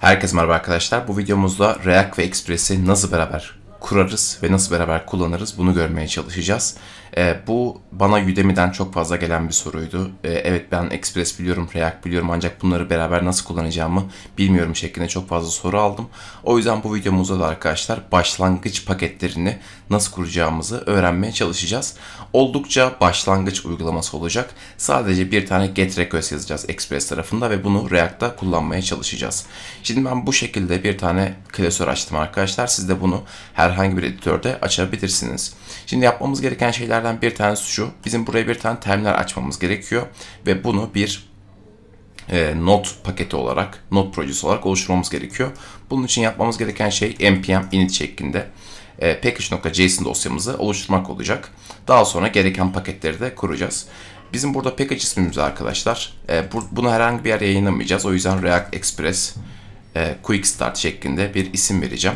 Herkese merhaba arkadaşlar. Bu videomuzda React ve Express'i nasıl beraber kurarız ve nasıl beraber kullanırız bunu görmeye çalışacağız. E, bu bana Udemy'den çok fazla gelen bir soruydu. E, evet ben Express biliyorum, React biliyorum ancak bunları beraber nasıl kullanacağımı bilmiyorum şeklinde çok fazla soru aldım. O yüzden bu videomuzda da arkadaşlar başlangıç paketlerini nasıl kuracağımızı öğrenmeye çalışacağız. Oldukça başlangıç uygulaması olacak. Sadece bir tane get request yazacağız Express tarafında ve bunu React'ta kullanmaya çalışacağız. Şimdi ben bu şekilde bir tane klasör açtım arkadaşlar. Siz de bunu herhangi herhangi bir editörde açabilirsiniz. Şimdi yapmamız gereken şeylerden bir tanesi şu. Bizim buraya bir tane terminal açmamız gerekiyor ve bunu bir e, not paketi olarak, not projesi olarak oluşturmamız gerekiyor. Bunun için yapmamız gereken şey npm init şeklinde e, package.json dosyamızı oluşturmak olacak. Daha sonra gereken paketleri de kuracağız. Bizim burada package ismimiz arkadaşlar. E, bu, bunu herhangi bir yere yayınlamayacağız. O yüzden React Express e, Quick Start şeklinde bir isim vereceğim.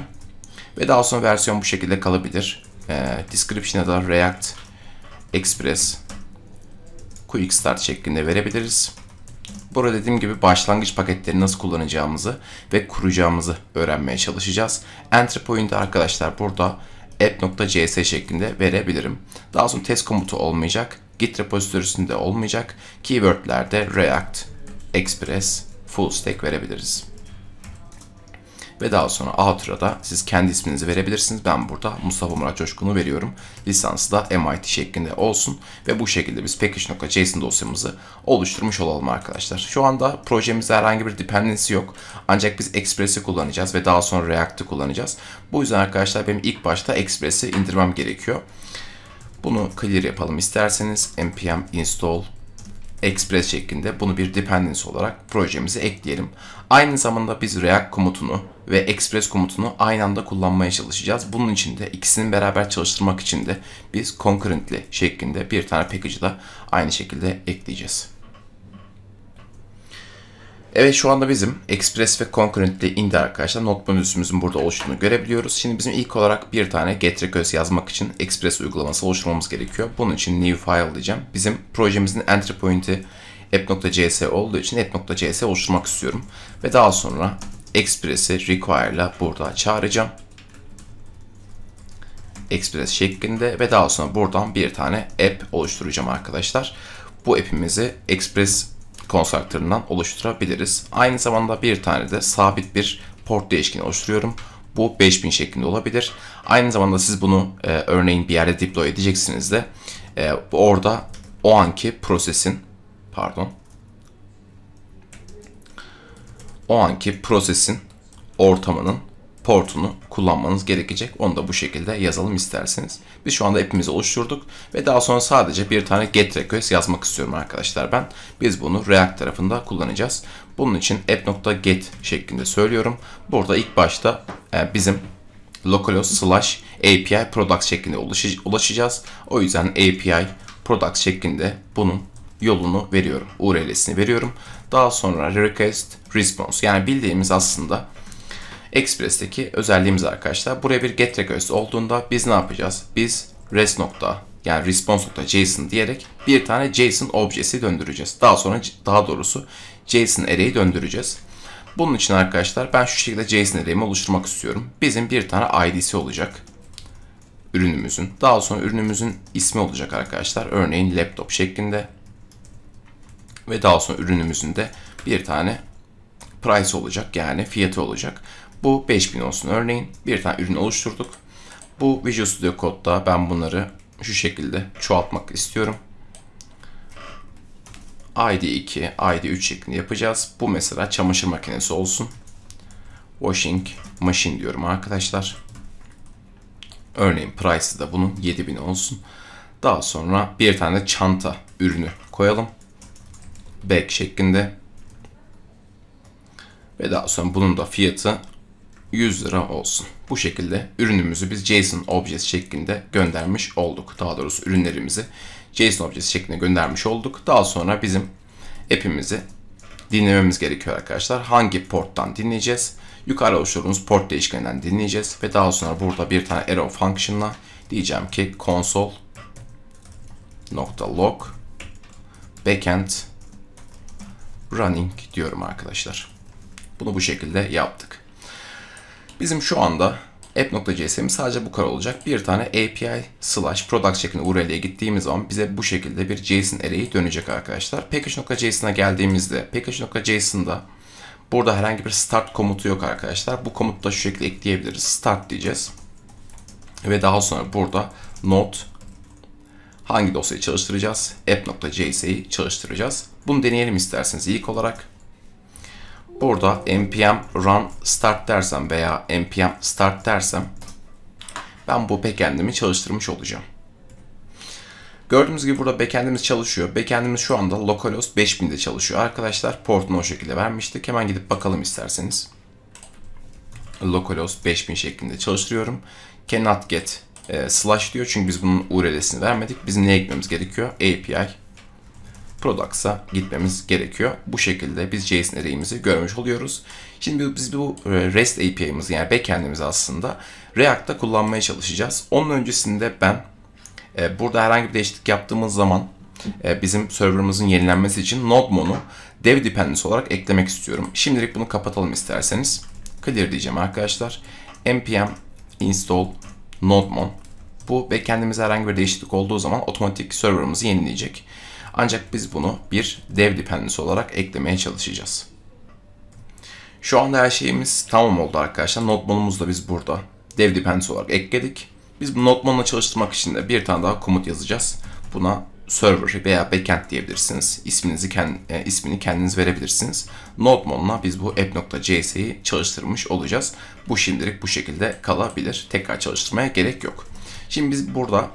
Ve daha sonra versiyon bu şekilde kalabilir. E, description'a da React Express Quick Start şeklinde verebiliriz. Burada dediğim gibi başlangıç paketlerini nasıl kullanacağımızı ve kuracağımızı öğrenmeye çalışacağız. Entry point'i e arkadaşlar burada app.js şeklinde verebilirim. Daha sonra test komutu olmayacak, git repositorisinde olmayacak, keywordlerde React, Express, Full Stack verebiliriz. Ve daha sonra outer'a da siz kendi isminizi verebilirsiniz. Ben burada Mustafa Murat Coşkun'u veriyorum. Lisansı da MIT şeklinde olsun. Ve bu şekilde biz package.json dosyamızı oluşturmuş olalım arkadaşlar. Şu anda projemizde herhangi bir dependency yok. Ancak biz Express'i kullanacağız ve daha sonra React'i kullanacağız. Bu yüzden arkadaşlar benim ilk başta Express'i indirmem gerekiyor. Bunu clear yapalım isterseniz npm install express şeklinde bunu bir dependency olarak projemize ekleyelim. Aynı zamanda biz React komutunu ve Express komutunu aynı anda kullanmaya çalışacağız. Bunun için de ikisini beraber çalıştırmak için de biz concurrently şeklinde bir tane package'ı da aynı şekilde ekleyeceğiz. Evet şu anda bizim Express ve Concurrently indi arkadaşlar. Not menüsümüzün burada oluştuğunu görebiliyoruz. Şimdi bizim ilk olarak bir tane get request yazmak için Express uygulaması oluşturmamız gerekiyor. Bunun için new file diyeceğim. Bizim projemizin entry point'i app.cs olduğu için app.cs oluşturmak istiyorum. Ve daha sonra Express'i require'la burada çağıracağım. Express şeklinde ve daha sonra buradan bir tane app oluşturacağım arkadaşlar. Bu app'imizi Express konstruktöründen oluşturabiliriz. Aynı zamanda bir tane de sabit bir port değişkeni oluşturuyorum. Bu 5000 şeklinde olabilir. Aynı zamanda siz bunu e, örneğin bir yerde deploy edeceksiniz de e, orada o anki prosesin pardon. O anki prosesin ortamının portunu kullanmanız gerekecek. Onu da bu şekilde yazalım isterseniz. Biz şu anda hepimizi oluşturduk ve daha sonra sadece bir tane get request yazmak istiyorum arkadaşlar ben. Biz bunu React tarafında kullanacağız. Bunun için app.get şeklinde söylüyorum. Burada ilk başta e, bizim localhost slash API products şeklinde ulaşacağız. O yüzden API products şeklinde bunun yolunu veriyorum. URL'sini veriyorum. Daha sonra request response yani bildiğimiz aslında Express'teki özelliğimiz arkadaşlar. Buraya bir get request olduğunda biz ne yapacağız? Biz res nokta yani response.json diyerek bir tane JSON objesi döndüreceğiz. Daha sonra daha doğrusu JSON array'i döndüreceğiz. Bunun için arkadaşlar ben şu şekilde JSON array'imi oluşturmak istiyorum. Bizim bir tane ID'si olacak ürünümüzün. Daha sonra ürünümüzün ismi olacak arkadaşlar. Örneğin laptop şeklinde. Ve daha sonra ürünümüzün de bir tane price olacak yani fiyatı olacak. Bu 5000 olsun örneğin. Bir tane ürün oluşturduk. Bu Visual Studio Code'da ben bunları şu şekilde çoğaltmak istiyorum. ID 2, ID 3 şeklinde yapacağız. Bu mesela çamaşır makinesi olsun. Washing machine diyorum arkadaşlar. Örneğin price'ı da bunun 7000 olsun. Daha sonra bir tane çanta ürünü koyalım back şeklinde. Ve daha sonra bunun da fiyatı 100 lira olsun. Bu şekilde ürünümüzü biz JSON objesi şeklinde göndermiş olduk. Daha doğrusu ürünlerimizi JSON objesi şeklinde göndermiş olduk. Daha sonra bizim app'imizi dinlememiz gerekiyor arkadaşlar. Hangi porttan dinleyeceğiz? Yukarı oluşturduğumuz port değişkeninden dinleyeceğiz. Ve daha sonra burada bir tane arrow function'la diyeceğim ki console.log backend running diyorum arkadaşlar. Bunu bu şekilde yaptık. Bizim şu anda app.jsm sadece bu kadar olacak. Bir tane API slash product şeklinde URL'ye gittiğimiz zaman bize bu şekilde bir JSON array'i dönecek arkadaşlar. Package.json'a geldiğimizde package.json'da burada herhangi bir start komutu yok arkadaşlar. Bu komutu da şu şekilde ekleyebiliriz. Start diyeceğiz. Ve daha sonra burada not hangi dosyayı çalıştıracağız? app.js'yi çalıştıracağız. Bunu deneyelim isterseniz ilk olarak. Burada npm run start dersem veya npm start dersem ben bu backend'imi çalıştırmış olacağım. Gördüğünüz gibi burada backend'imiz çalışıyor. Backend'imiz şu anda localhost 5000'de çalışıyor. Arkadaşlar portunu o şekilde vermiştik. Hemen gidip bakalım isterseniz. Localhost 5000 şeklinde çalıştırıyorum. Cannot get e, slash diyor. Çünkü biz bunun URL'sini vermedik. Biz neye gitmemiz gerekiyor? API products'a gitmemiz gerekiyor. Bu şekilde biz JSON array'imizi görmüş oluyoruz. Şimdi biz bu e, REST API'mizi yani backend'imizi aslında React'ta kullanmaya çalışacağız. Onun öncesinde ben e, burada herhangi bir değişiklik yaptığımız zaman e, bizim serverımızın yenilenmesi için NodeMon'u dev dependency olarak eklemek istiyorum. Şimdilik bunu kapatalım isterseniz. Clear diyeceğim arkadaşlar. npm install NodeMon. Bu backend'imize herhangi bir değişiklik olduğu zaman otomatik server'ımızı yenileyecek. Ancak biz bunu bir dev dependency olarak eklemeye çalışacağız. Şu anda her şeyimiz tamam oldu arkadaşlar. NodeMon'umuzu da biz burada dev dependency olarak ekledik. Biz bu NodeMon'la çalıştırmak için de bir tane daha komut yazacağız. Buna server veya backend diyebilirsiniz. İsminizi kend, e, ismini kendiniz verebilirsiniz. Node.mon'la biz bu app.js'i çalıştırmış olacağız. Bu şimdilik bu şekilde kalabilir. Tekrar çalıştırmaya gerek yok. Şimdi biz burada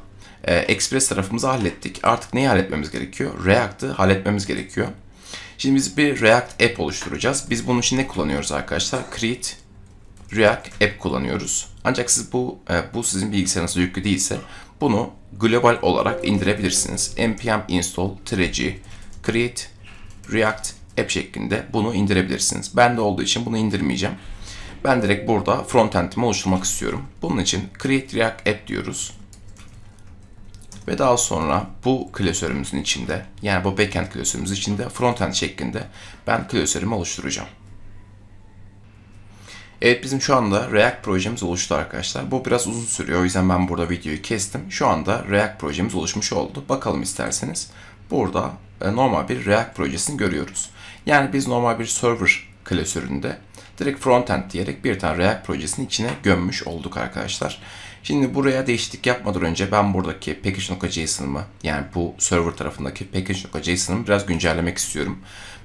e, Express tarafımızı hallettik. Artık neyi halletmemiz gerekiyor? React'ı halletmemiz gerekiyor. Şimdi biz bir React app oluşturacağız. Biz bunun için ne kullanıyoruz arkadaşlar? Create React app kullanıyoruz. Ancak siz bu e, bu sizin bilgisayarınızda yüklü değilse bunu global olarak indirebilirsiniz. npm install treci create react app şeklinde bunu indirebilirsiniz. Ben de olduğu için bunu indirmeyeceğim. Ben direkt burada frontend'imi oluşturmak istiyorum. Bunun için create react app diyoruz. Ve daha sonra bu klasörümüzün içinde yani bu backend klasörümüzün içinde frontend şeklinde ben klasörümü oluşturacağım. Evet bizim şu anda React projemiz oluştu arkadaşlar. Bu biraz uzun sürüyor. O yüzden ben burada videoyu kestim. Şu anda React projemiz oluşmuş oldu. Bakalım isterseniz. Burada e, normal bir React projesini görüyoruz. Yani biz normal bir server klasöründe direkt frontend diyerek bir tane React projesinin içine gömmüş olduk arkadaşlar. Şimdi buraya değişiklik yapmadan önce ben buradaki package.json'ımı yani bu server tarafındaki package.json'ımı biraz güncellemek istiyorum.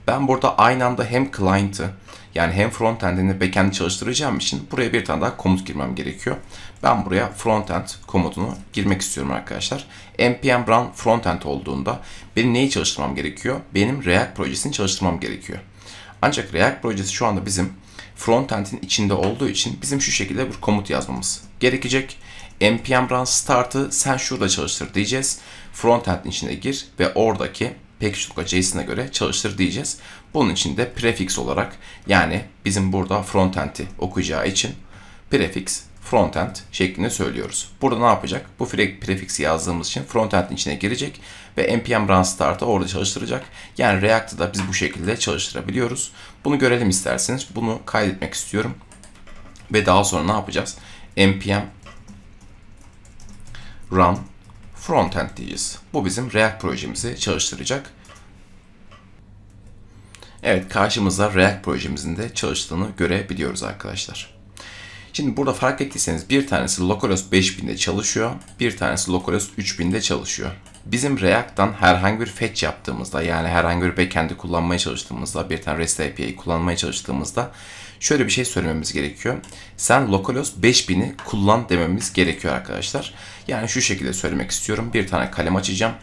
Ben burada aynı anda hem client'ı yani hem frontend'ini backend'i çalıştıracağım için buraya bir tane daha komut girmem gerekiyor. Ben buraya frontend komutunu girmek istiyorum arkadaşlar. npm run frontend olduğunda benim neyi çalıştırmam gerekiyor? Benim React projesini çalıştırmam gerekiyor. Ancak React projesi şu anda bizim frontend'in içinde olduğu için bizim şu şekilde bir komut yazmamız gerekecek. npm run start'ı sen şurada çalıştır diyeceğiz. Frontend'in içine gir ve oradaki package.js'ine göre çalıştır diyeceğiz. Bunun için de prefix olarak yani bizim burada frontend'i okuyacağı için prefix frontend şeklinde söylüyoruz. Burada ne yapacak? Bu prefix'i yazdığımız için frontend'in içine girecek ve npm run start'ı orada çalıştıracak. Yani React'ı da biz bu şekilde çalıştırabiliyoruz. Bunu görelim isterseniz. Bunu kaydetmek istiyorum. Ve daha sonra ne yapacağız? npm run frontend diyeceğiz. Bu bizim React projemizi çalıştıracak. Evet karşımızda React projemizin de çalıştığını görebiliyoruz arkadaşlar. Şimdi burada fark ettiyseniz bir tanesi Localhost 5000'de çalışıyor, bir tanesi Localhost 3000'de çalışıyor. Bizim React'tan herhangi bir fetch yaptığımızda yani herhangi bir backend'i kullanmaya çalıştığımızda, bir tane REST API'yi kullanmaya çalıştığımızda şöyle bir şey söylememiz gerekiyor. Sen localhost 5000'i kullan dememiz gerekiyor arkadaşlar. Yani şu şekilde söylemek istiyorum. Bir tane kalem açacağım.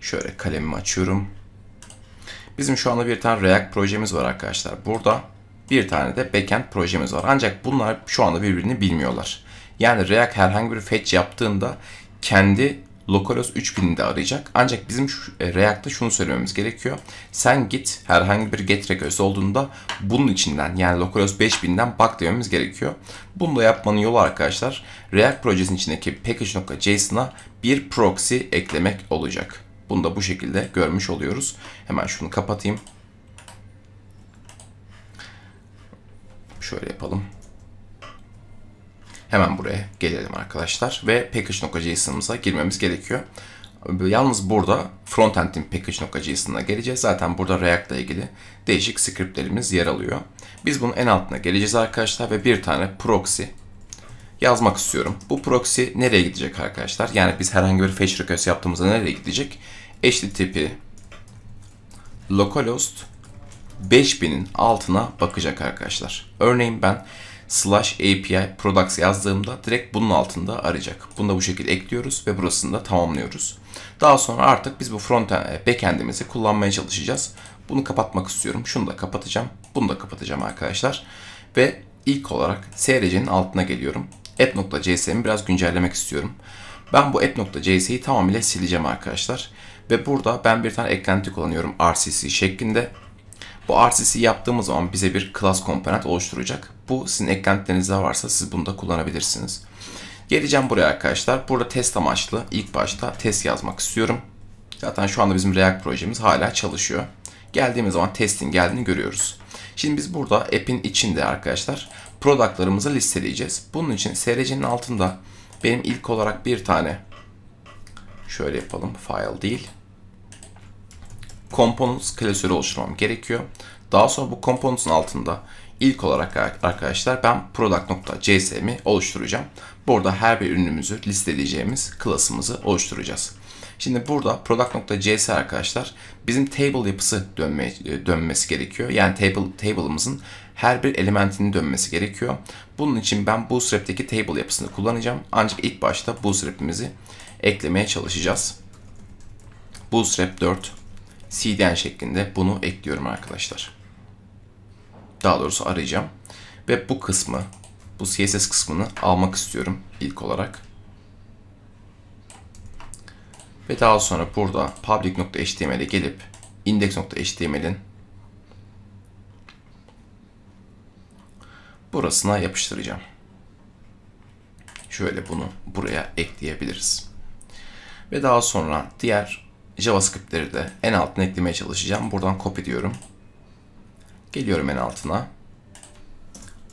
Şöyle kalemimi açıyorum. Bizim şu anda bir tane React projemiz var arkadaşlar. Burada bir tane de backend projemiz var. Ancak bunlar şu anda birbirini bilmiyorlar. Yani React herhangi bir fetch yaptığında kendi Localos 3000'i de arayacak. Ancak bizim şu, e, React'ta şunu söylememiz gerekiyor. Sen git herhangi bir get request olduğunda bunun içinden yani Localos 5000'den bak dememiz gerekiyor. Bunu da yapmanın yolu arkadaşlar React projesinin içindeki package.json'a bir proxy eklemek olacak. Bunu da bu şekilde görmüş oluyoruz. Hemen şunu kapatayım. Şöyle yapalım. Hemen buraya gelelim arkadaşlar ve package.json'ımıza girmemiz gerekiyor. Ee, yalnız burada frontend'in package.json'a geleceğiz. Zaten burada React ile ilgili değişik scriptlerimiz yer alıyor. Biz bunun en altına geleceğiz arkadaşlar ve bir tane proxy yazmak istiyorum. Bu proxy nereye gidecek arkadaşlar? Yani biz herhangi bir fetch request yaptığımızda nereye gidecek? HTTP localhost 5000'in altına bakacak arkadaşlar. Örneğin ben slash API products yazdığımda direkt bunun altında arayacak. Bunu da bu şekilde ekliyoruz ve burasını da tamamlıyoruz. Daha sonra artık biz bu front e, backend'imizi kullanmaya çalışacağız. Bunu kapatmak istiyorum. Şunu da kapatacağım. Bunu da kapatacağım arkadaşlar. Ve ilk olarak SRC'nin altına geliyorum. app.js'imi biraz güncellemek istiyorum. Ben bu app.js'i tamamıyla sileceğim arkadaşlar. Ve burada ben bir tane eklenti kullanıyorum RCC şeklinde. Bu RCC yaptığımız zaman bize bir class komponent oluşturacak. Bu sizin eklentilerinizde varsa siz bunu da kullanabilirsiniz. Geleceğim buraya arkadaşlar. Burada test amaçlı ilk başta test yazmak istiyorum. Zaten şu anda bizim React projemiz hala çalışıyor. Geldiğimiz zaman testin geldiğini görüyoruz. Şimdi biz burada app'in içinde arkadaşlar product'larımızı listeleyeceğiz. Bunun için src'nin altında benim ilk olarak bir tane şöyle yapalım file değil components klasörü oluşturmam gerekiyor. Daha sonra bu components'ın altında ilk olarak arkadaşlar ben product.csm'i oluşturacağım. Burada her bir ürünümüzü listeleyeceğimiz klasımızı oluşturacağız. Şimdi burada product.js arkadaşlar bizim table yapısı dönme, e, dönmesi gerekiyor. Yani table table'ımızın her bir elementinin dönmesi gerekiyor. Bunun için ben bootstrap'teki table yapısını kullanacağım. Ancak ilk başta bootstrap'imizi eklemeye çalışacağız. bootstrap 4 CDN şeklinde bunu ekliyorum arkadaşlar. Daha doğrusu arayacağım. Ve bu kısmı, bu CSS kısmını almak istiyorum ilk olarak. Ve daha sonra burada public.html'e gelip index.html'in burasına yapıştıracağım. Şöyle bunu buraya ekleyebiliriz. Ve daha sonra diğer JavaScript'leri de en altına eklemeye çalışacağım. Buradan copy diyorum. Geliyorum en altına.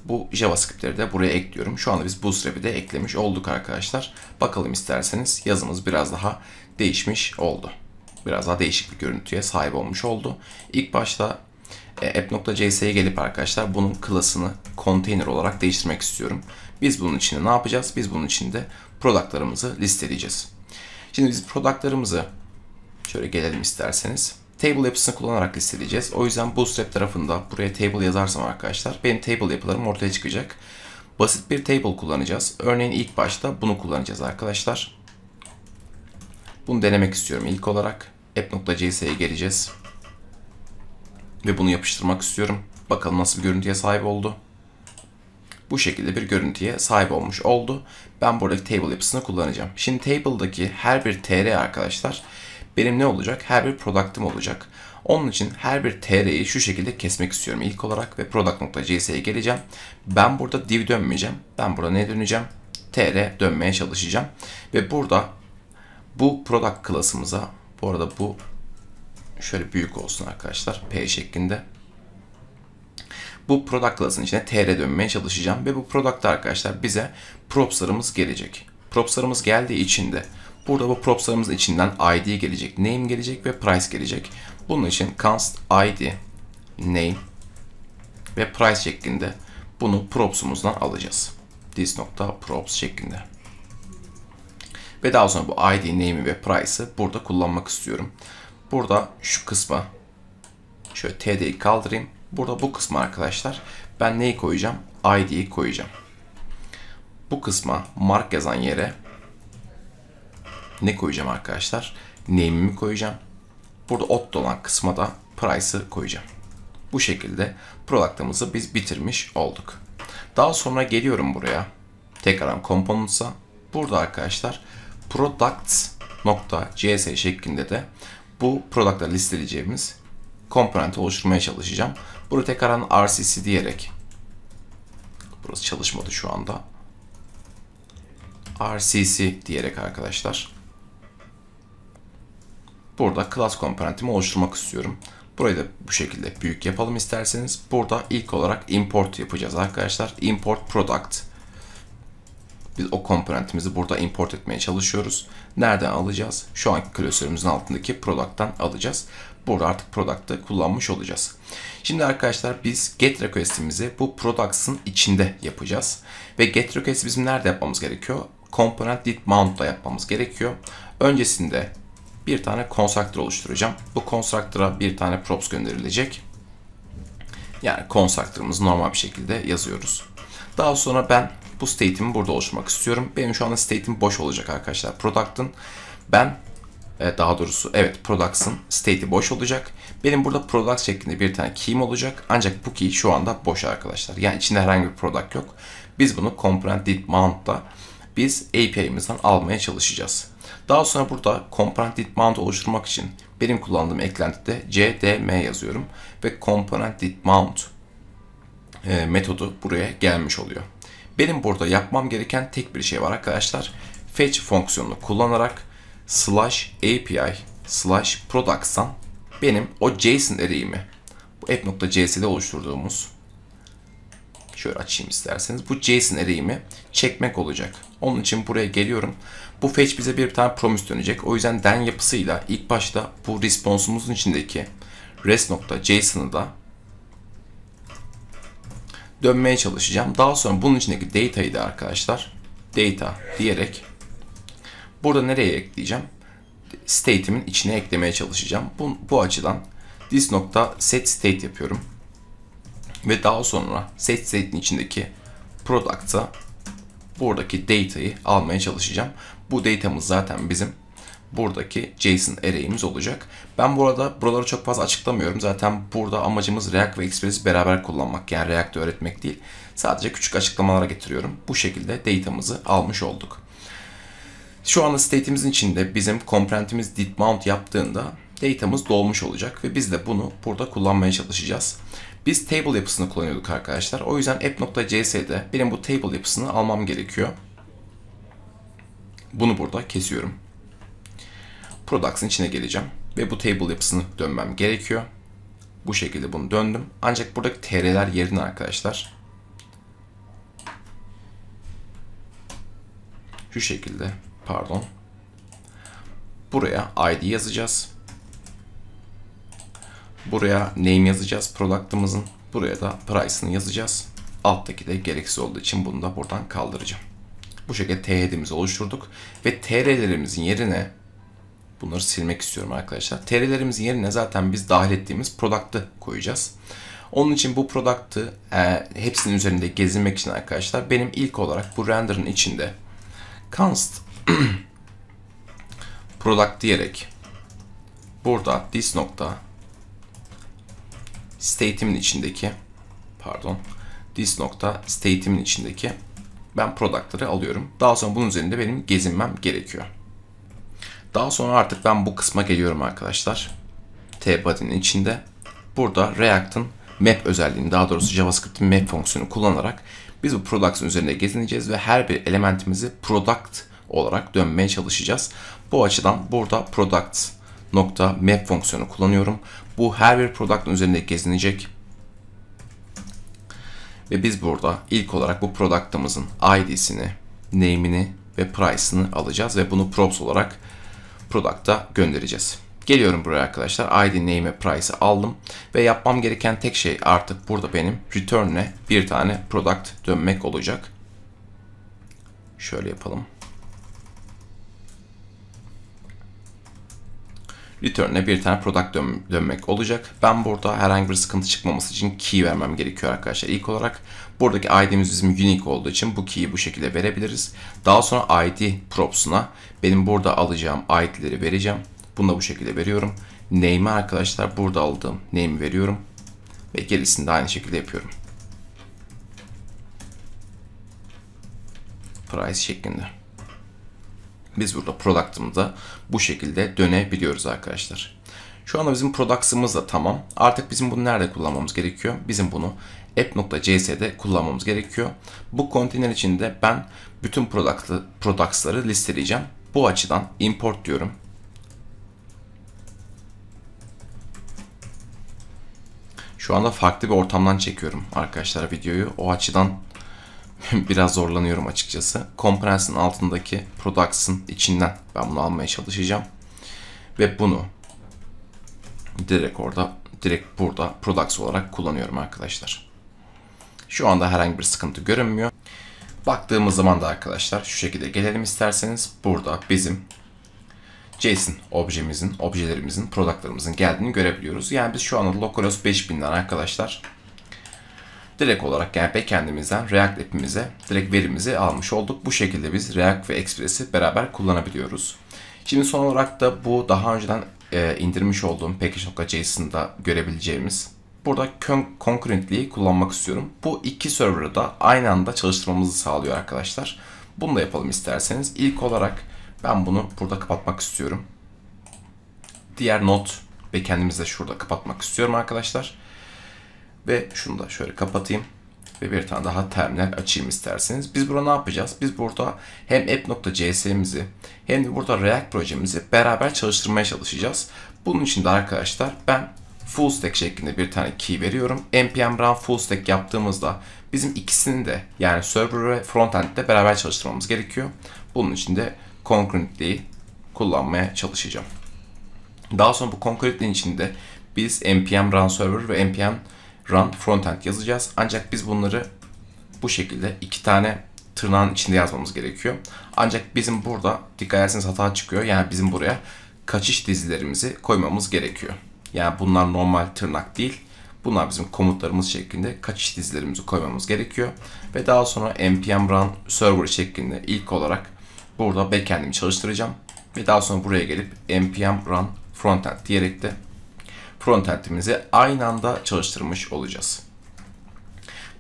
Bu JavaScript'leri de buraya ekliyorum. Şu anda biz Bootstrap'i de eklemiş olduk arkadaşlar. Bakalım isterseniz yazımız biraz daha değişmiş oldu. Biraz daha değişik bir görüntüye sahip olmuş oldu. İlk başta e, app.js'ye gelip arkadaşlar bunun klasını container olarak değiştirmek istiyorum. Biz bunun için ne yapacağız? Biz bunun için de product'larımızı listeleyeceğiz. Şimdi biz product'larımızı Şöyle gelelim isterseniz. Table yapısını kullanarak listeleyeceğiz. O yüzden Bootstrap tarafında buraya table yazarsam arkadaşlar benim table yapılarım ortaya çıkacak. Basit bir table kullanacağız. Örneğin ilk başta bunu kullanacağız arkadaşlar. Bunu denemek istiyorum ilk olarak. app.js'ye geleceğiz. Ve bunu yapıştırmak istiyorum. Bakalım nasıl bir görüntüye sahip oldu. Bu şekilde bir görüntüye sahip olmuş oldu. Ben buradaki table yapısını kullanacağım. Şimdi table'daki her bir tr arkadaşlar benim ne olacak? Her bir product'ım olacak. Onun için her bir tr'yi şu şekilde kesmek istiyorum ilk olarak ve product.js'ye geleceğim. Ben burada div dönmeyeceğim. Ben burada ne döneceğim? tr dönmeye çalışacağım. Ve burada bu product klasımıza bu arada bu şöyle büyük olsun arkadaşlar. P şeklinde. Bu product klasının içine tr dönmeye çalışacağım. Ve bu product'ta arkadaşlar bize props'larımız gelecek. Props'larımız geldiği için de Burada bu propslarımızın içinden id gelecek, name gelecek ve price gelecek. Bunun için const id, name ve price şeklinde bunu props'umuzdan alacağız. this.props şeklinde. Ve daha sonra bu id, name ve price'ı burada kullanmak istiyorum. Burada şu kısmı şöyle td'yi kaldırayım. Burada bu kısmı arkadaşlar ben neyi koyacağım? id'yi koyacağım. Bu kısma mark yazan yere ne koyacağım arkadaşlar? Name'imi koyacağım. Burada Otto olan kısma da Price'ı koyacağım. Bu şekilde product'ımızı biz bitirmiş olduk. Daha sonra geliyorum buraya. Tekrardan Components'a. Burada arkadaşlar products.cs şeklinde de bu product'la listeleyeceğimiz komponenti oluşturmaya çalışacağım. Burada tekrardan RCC diyerek burası çalışmadı şu anda. RCC diyerek arkadaşlar Burada class komponentimi oluşturmak istiyorum. Burayı da bu şekilde büyük yapalım isterseniz. Burada ilk olarak import yapacağız arkadaşlar. Import product. Biz o komponentimizi burada import etmeye çalışıyoruz. Nereden alacağız? Şu anki klasörümüzün altındaki product'tan alacağız. Burada artık product'ı kullanmış olacağız. Şimdi arkadaşlar biz get request'imizi bu products'ın içinde yapacağız. Ve get request bizim nerede yapmamız gerekiyor? Component did mount'la yapmamız gerekiyor. Öncesinde bir tane constructor oluşturacağım. Bu constructor'a bir tane props gönderilecek. Yani constructor'ımızı normal bir şekilde yazıyoruz. Daha sonra ben bu state'imi burada oluşturmak istiyorum. Benim şu anda state'im boş olacak arkadaşlar. Product'ın ben e, daha doğrusu evet products'ın state'i boş olacak. Benim burada product şeklinde bir tane key'im olacak. Ancak bu key şu anda boş arkadaşlar. Yani içinde herhangi bir product yok. Biz bunu component did mount'ta biz API'mizden almaya çalışacağız. Daha sonra burada componented Mount oluşturmak için benim kullandığım eklentide CDM yazıyorum ve componented Mount e, metodu buraya gelmiş oluyor. Benim burada yapmam gereken tek bir şey var arkadaşlar. Fetch fonksiyonunu kullanarak slash API slash products'tan benim o JSON eriğimi bu app.js'de oluşturduğumuz şöyle açayım isterseniz bu JSON eriğimi çekmek olacak. Onun için buraya geliyorum. Bu fetch bize bir tane promise dönecek. O yüzden den yapısıyla ilk başta bu responsumuzun içindeki rest.json'ı da dönmeye çalışacağım. Daha sonra bunun içindeki data'yı da arkadaşlar data diyerek burada nereye ekleyeceğim? State'imin içine eklemeye çalışacağım. Bu, bu açıdan this.setState yapıyorum. Ve daha sonra set state'in içindeki product'a buradaki data'yı almaya çalışacağım. Bu datamız zaten bizim buradaki JSON array'imiz olacak. Ben burada buraları çok fazla açıklamıyorum. Zaten burada amacımız React ve Express'i beraber kullanmak. Yani React'ı öğretmek değil. Sadece küçük açıklamalara getiriyorum. Bu şekilde datamızı almış olduk. Şu anda state'imizin içinde bizim komponentimiz did mount yaptığında datamız dolmuş olacak ve biz de bunu burada kullanmaya çalışacağız. Biz table yapısını kullanıyorduk arkadaşlar. O yüzden app.js'de benim bu table yapısını almam gerekiyor. Bunu burada kesiyorum. Products'ın içine geleceğim ve bu table yapısını dönmem gerekiyor. Bu şekilde bunu döndüm. Ancak buradaki tr'ler yerine arkadaşlar şu şekilde pardon buraya id yazacağız. Buraya name yazacağız product'ımızın. Buraya da price'ını yazacağız. Alttaki de gereksiz olduğu için bunu da buradan kaldıracağım. Bu şekilde teğetimizi oluşturduk ve TR'lerimizin yerine bunları silmek istiyorum arkadaşlar. TR'lerimizin yerine zaten biz dahil ettiğimiz product'ı koyacağız. Onun için bu product'ı e, hepsinin üzerinde gezinmek için arkadaşlar benim ilk olarak bu render'ın içinde const product diyerek burada this nokta state'imin içindeki pardon this nokta state'imin içindeki ben product'ları alıyorum. Daha sonra bunun üzerinde benim gezinmem gerekiyor. Daha sonra artık ben bu kısma geliyorum arkadaşlar. T-body'nin içinde. Burada React'ın map özelliğini daha doğrusu JavaScript'in map fonksiyonu kullanarak biz bu products'ın üzerinde gezineceğiz ve her bir elementimizi product olarak dönmeye çalışacağız. Bu açıdan burada product nokta map fonksiyonu kullanıyorum. Bu her bir product'ın üzerinde gezinecek ve biz burada ilk olarak bu product'ımızın ID'sini, name'ini ve price'ını alacağız ve bunu props olarak product'a göndereceğiz. Geliyorum buraya arkadaşlar. ID name ve price'ı aldım. Ve yapmam gereken tek şey artık burada benim return'le bir tane product dönmek olacak. Şöyle yapalım. return'e bir tane product dön dönmek olacak. Ben burada herhangi bir sıkıntı çıkmaması için key vermem gerekiyor arkadaşlar ilk olarak. Buradaki id'miz bizim unique olduğu için bu key'i bu şekilde verebiliriz. Daha sonra id props'una benim burada alacağım id'leri vereceğim. Bunu da bu şekilde veriyorum. Name arkadaşlar burada aldığım name'i veriyorum. Ve gerisini de aynı şekilde yapıyorum. Price şeklinde. Biz burada product'ımıza bu şekilde dönebiliyoruz arkadaşlar. Şu anda bizim products'ımız da tamam. Artık bizim bunu nerede kullanmamız gerekiyor? Bizim bunu app.cs'de kullanmamız gerekiyor. Bu konteyner içinde ben bütün products'ları listeleyeceğim. Bu açıdan import diyorum. Şu anda farklı bir ortamdan çekiyorum arkadaşlar videoyu. O açıdan biraz zorlanıyorum açıkçası. Comprehense'in altındaki Products'ın içinden ben bunu almaya çalışacağım. Ve bunu direkt orada, direkt burada Products olarak kullanıyorum arkadaşlar. Şu anda herhangi bir sıkıntı görünmüyor. Baktığımız zaman da arkadaşlar şu şekilde gelelim isterseniz. Burada bizim JSON objemizin, objelerimizin, productlarımızın geldiğini görebiliyoruz. Yani biz şu anda Localos 5000'den arkadaşlar direkt olarak yani backend'imizden React app'imize direkt verimizi almış olduk. Bu şekilde biz React ve Express'i beraber kullanabiliyoruz. Şimdi son olarak da bu daha önceden e, indirmiş olduğum package.json'da görebileceğimiz burada concurrently'yi kullanmak istiyorum. Bu iki server'ı da aynı anda çalıştırmamızı sağlıyor arkadaşlar. Bunu da yapalım isterseniz. İlk olarak ben bunu burada kapatmak istiyorum. Diğer not ve kendimizde şurada kapatmak istiyorum arkadaşlar. Ve şunu da şöyle kapatayım. Ve bir tane daha terminal açayım isterseniz. Biz burada ne yapacağız? Biz burada hem app.cs'imizi hem de burada React projemizi beraber çalıştırmaya çalışacağız. Bunun için de arkadaşlar ben full stack şeklinde bir tane key veriyorum. npm run full stack yaptığımızda bizim ikisini de yani server ve frontend de beraber çalıştırmamız gerekiyor. Bunun için de concurrently'yi kullanmaya çalışacağım. Daha sonra bu concurrently'in içinde biz npm run server ve npm run frontend yazacağız. Ancak biz bunları bu şekilde iki tane tırnağın içinde yazmamız gerekiyor. Ancak bizim burada dikkat ederseniz hata çıkıyor. Yani bizim buraya kaçış dizilerimizi koymamız gerekiyor. Yani bunlar normal tırnak değil. Bunlar bizim komutlarımız şeklinde kaçış dizilerimizi koymamız gerekiyor. Ve daha sonra npm run server şeklinde ilk olarak burada backend'imi çalıştıracağım. Ve daha sonra buraya gelip npm run frontend diyerek de frontendimizi aynı anda çalıştırmış olacağız.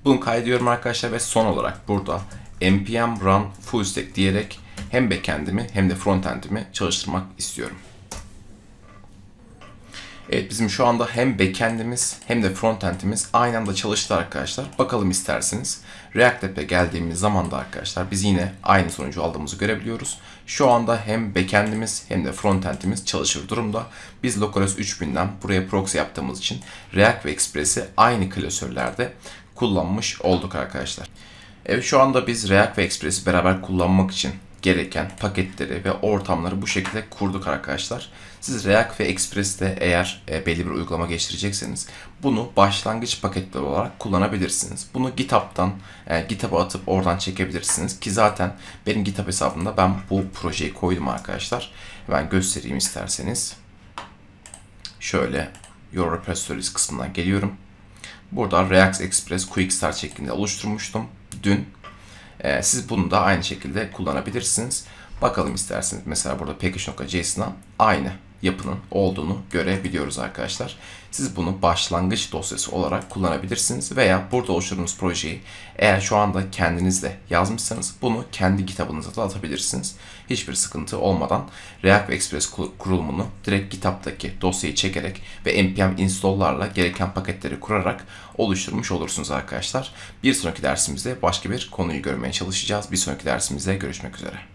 Bunu kaydediyorum arkadaşlar ve son olarak burada npm run full stack diyerek hem backend'imi hem de frontend'imi çalıştırmak istiyorum. Evet bizim şu anda hem backend'imiz hem de frontend'imiz aynı anda çalıştı arkadaşlar. Bakalım isterseniz. React App'e geldiğimiz zaman da arkadaşlar biz yine aynı sonucu aldığımızı görebiliyoruz. Şu anda hem backend'imiz hem de frontend'imiz çalışır durumda. Biz Localhost 3000'den buraya proxy yaptığımız için React ve Express'i aynı klasörlerde kullanmış olduk arkadaşlar. Evet şu anda biz React ve Express'i beraber kullanmak için gereken paketleri ve ortamları bu şekilde kurduk arkadaşlar. Siz React ve Express'te eğer e, belli bir uygulama geliştirecekseniz bunu başlangıç paketleri olarak kullanabilirsiniz. Bunu GitHub'dan e, GitHub'a atıp oradan çekebilirsiniz ki zaten benim GitHub hesabımda ben bu projeyi koydum arkadaşlar. Ben göstereyim isterseniz. Şöyle Your Repositories kısmından geliyorum. Burada React Express Quick Start şeklinde oluşturmuştum. Dün e, siz bunu da aynı şekilde kullanabilirsiniz. Bakalım isterseniz mesela burada package.json'a aynı yapının olduğunu görebiliyoruz arkadaşlar. Siz bunu başlangıç dosyası olarak kullanabilirsiniz veya burada oluşturduğunuz projeyi eğer şu anda kendinizle yazmışsanız bunu kendi kitabınıza da atabilirsiniz. Hiçbir sıkıntı olmadan React Express kurulumunu direkt kitaptaki dosyayı çekerek ve npm install'larla gereken paketleri kurarak oluşturmuş olursunuz arkadaşlar. Bir sonraki dersimizde başka bir konuyu görmeye çalışacağız. Bir sonraki dersimizde görüşmek üzere.